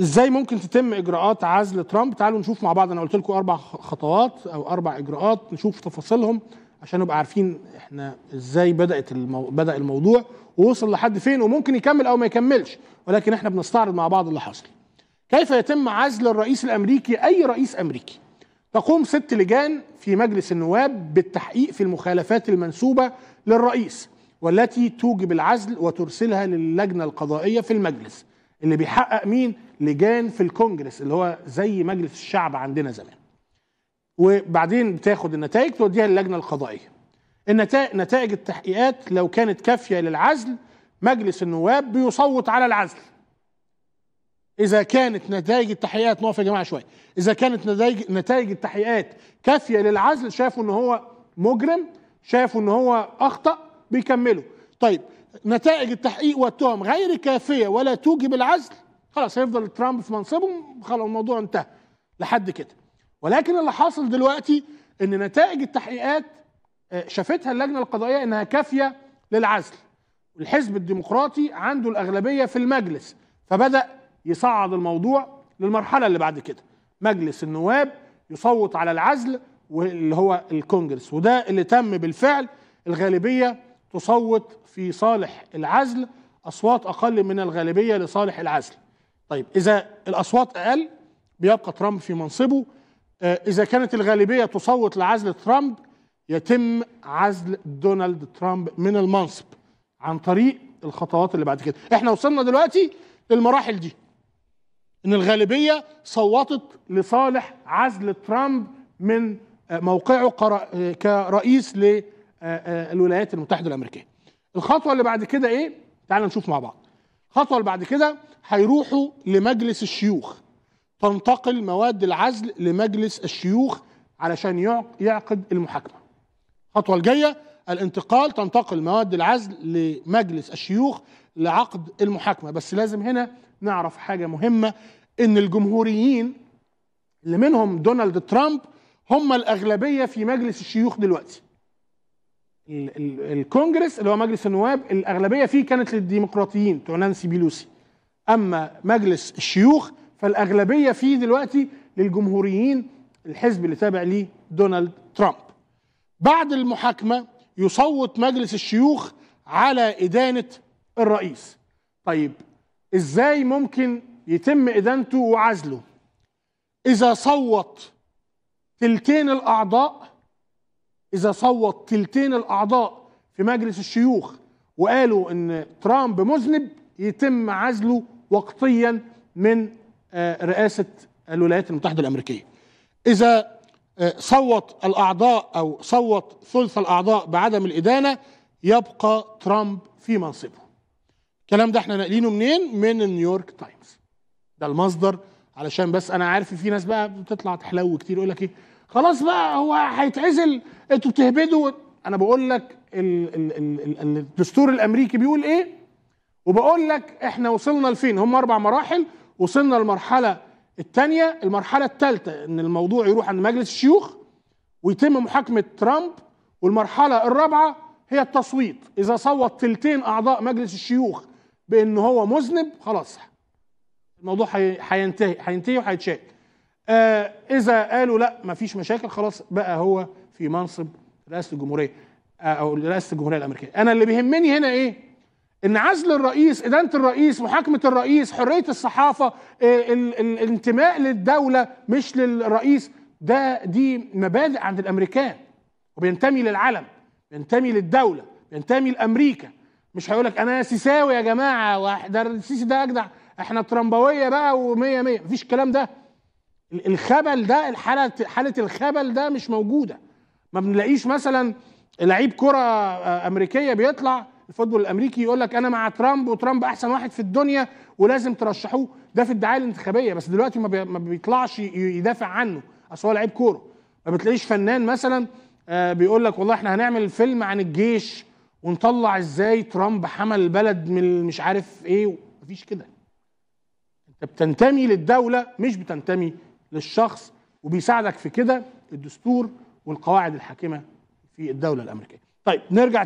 ازاي ممكن تتم اجراءات عزل ترامب تعالوا نشوف مع بعض انا قلت لكم اربع خطوات او اربع اجراءات نشوف تفاصيلهم عشان نبقى عارفين احنا ازاي بدات المو... بدا الموضوع ووصل لحد فين وممكن يكمل او ما يكملش ولكن احنا بنستعرض مع بعض اللي حصل كيف يتم عزل الرئيس الامريكي اي رئيس امريكي تقوم ست لجان في مجلس النواب بالتحقيق في المخالفات المنسوبه للرئيس والتي توجب العزل وترسلها للجنه القضائيه في المجلس اللي بيحقق مين لجان في الكونجرس اللي هو زي مجلس الشعب عندنا زمان وبعدين بتاخد النتائج توديها للجنه القضائيه النتائج نتائج التحقيقات لو كانت كافيه للعزل مجلس النواب بيصوت على العزل اذا كانت نتائج التحقيقات نقف يا جماعه شويه اذا كانت نتائج نتائج التحقيقات كافيه للعزل شافوا ان هو مجرم شافوا ان هو اخطا بيكملوا طيب نتائج التحقيق والتهم غير كافيه ولا توجب العزل خلاص هيفضل ترامب في منصبه خلاص الموضوع انتهى لحد كده ولكن اللي حاصل دلوقتي ان نتائج التحقيقات آه، شافتها اللجنه القضائيه انها كافيه للعزل الحزب الديمقراطي عنده الاغلبيه في المجلس فبدا يصعد الموضوع للمرحله اللي بعد كده مجلس النواب يصوت على العزل واللي هو الكونجرس وده اللي تم بالفعل الغالبيه تصوت في صالح العزل أصوات أقل من الغالبية لصالح العزل طيب إذا الأصوات أقل بيبقى ترامب في منصبه آه، إذا كانت الغالبية تصوت لعزل ترامب يتم عزل دونالد ترامب من المنصب عن طريق الخطوات اللي بعد كده احنا وصلنا دلوقتي للمراحل دي ان الغالبية صوتت لصالح عزل ترامب من آه، موقعه آه، كرئيس ل آه، آه، الولايات المتحده الامريكيه الخطوه اللي بعد كده ايه تعال نشوف مع بعض الخطوه اللي بعد كده هيروحوا لمجلس الشيوخ تنتقل مواد العزل لمجلس الشيوخ علشان يعقد المحاكمه الخطوه الجايه الانتقال تنتقل مواد العزل لمجلس الشيوخ لعقد المحاكمه بس لازم هنا نعرف حاجه مهمه ان الجمهوريين اللي منهم دونالد ترامب هم الاغلبيه في مجلس الشيوخ دلوقتي الكونجرس اللي هو مجلس النواب الاغلبيه فيه كانت للديمقراطيين بتوع نانسي بيلوسي اما مجلس الشيوخ فالاغلبيه فيه دلوقتي للجمهوريين الحزب اللي تابع ليه دونالد ترامب بعد المحاكمه يصوت مجلس الشيوخ على ادانه الرئيس طيب ازاي ممكن يتم ادانته وعزله اذا صوت تلتين الاعضاء اذا صوت تلتين الاعضاء في مجلس الشيوخ وقالوا ان ترامب مذنب يتم عزله وقتيا من آه، رئاسه الولايات المتحده الامريكيه. اذا آه، صوت الاعضاء او صوت ثلث الاعضاء بعدم الادانه يبقى ترامب في منصبه. الكلام ده احنا ناقلينه منين؟ من نيويورك تايمز. ده المصدر علشان بس انا عارف في ناس بقى بتطلع تحلو كتير يقول لك ايه خلاص بقى هو هيتعزل انتوا بتهبدوا انا بقول لك ال ال ال الدستور الامريكي بيقول ايه وبقول لك احنا وصلنا لفين هم اربع مراحل وصلنا للمرحله الثانيه المرحله الثالثه ان الموضوع يروح عند مجلس الشيوخ ويتم محاكمه ترامب والمرحله الرابعه هي التصويت اذا صوت ثلثين اعضاء مجلس الشيوخ بان هو مذنب خلاص الموضوع هينتهي هينتهي وهيتشال آه اذا قالوا لا ما فيش مشاكل خلاص بقى هو في منصب رئاسه الجمهوريه آه او رئاسه الجمهوريه الامريكيه انا اللي بيهمني هنا ايه ان عزل الرئيس ادانه الرئيس محاكمه الرئيس حريه الصحافه آه، الانتماء للدوله مش للرئيس ده دي مبادئ عند الامريكان وبينتمي للعلم بينتمي للدوله بينتمي لامريكا مش هيقول لك انا سيساوي يا جماعه ده السيسي ده اجدع احنا ترامبويه بقي ومية مية مفيش الكلام ده الخبل ده الحاله حاله الخبل ده مش موجوده ما بنلاقيش مثلا لعيب كره آه، امريكيه بيطلع الفوتبول الامريكي يقول لك انا مع ترامب وترامب احسن واحد في الدنيا ولازم ترشحوه ده في الدعايه الانتخابيه بس دلوقتي ما بيطلعش يدافع عنه اصل هو لعيب كوره ما بتلاقيش فنان مثلا آه، بيقول لك والله احنا هنعمل فيلم عن الجيش ونطلع ازاي ترامب حمل البلد من مش عارف ايه مفيش كده انت بتنتمي للدوله مش بتنتمي للشخص وبيساعدك في كده الدستور والقواعد الحاكمه في الدوله الامريكيه. طيب نرجع